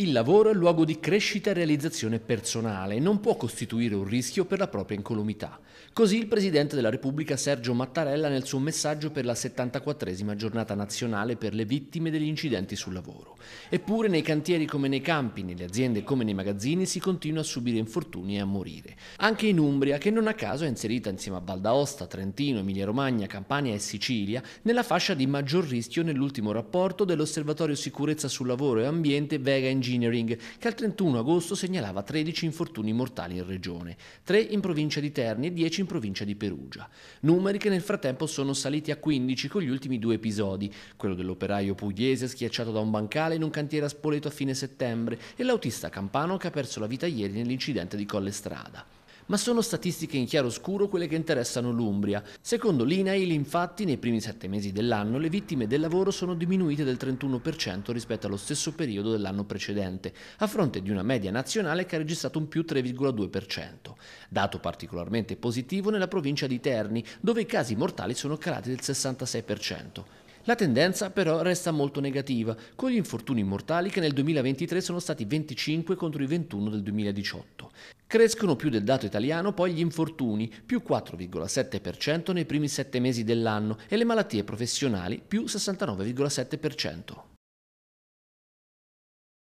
Il lavoro è luogo di crescita e realizzazione personale e non può costituire un rischio per la propria incolumità. Così il Presidente della Repubblica Sergio Mattarella nel suo messaggio per la 74esima giornata nazionale per le vittime degli incidenti sul lavoro. Eppure nei cantieri come nei campi, nelle aziende come nei magazzini si continua a subire infortuni e a morire. Anche in Umbria, che non a caso è inserita insieme a Val d'Aosta, Trentino, Emilia-Romagna, Campania e Sicilia, nella fascia di maggior rischio nell'ultimo rapporto dell'Osservatorio Sicurezza sul Lavoro e Ambiente Vega in Engineering, che al 31 agosto segnalava 13 infortuni mortali in regione, 3 in provincia di Terni e 10 in provincia di Perugia. Numeri che nel frattempo sono saliti a 15 con gli ultimi due episodi, quello dell'operaio pugliese schiacciato da un bancale in un cantiere a Spoleto a fine settembre e l'autista campano che ha perso la vita ieri nell'incidente di Colle Strada ma sono statistiche in chiaroscuro quelle che interessano l'Umbria. Secondo l'INAIL, infatti, nei primi sette mesi dell'anno le vittime del lavoro sono diminuite del 31% rispetto allo stesso periodo dell'anno precedente, a fronte di una media nazionale che ha registrato un più 3,2%. Dato particolarmente positivo nella provincia di Terni, dove i casi mortali sono calati del 66%. La tendenza però resta molto negativa, con gli infortuni mortali che nel 2023 sono stati 25 contro i 21 del 2018. Crescono più del dato italiano poi gli infortuni, più 4,7% nei primi sette mesi dell'anno, e le malattie professionali, più 69,7%.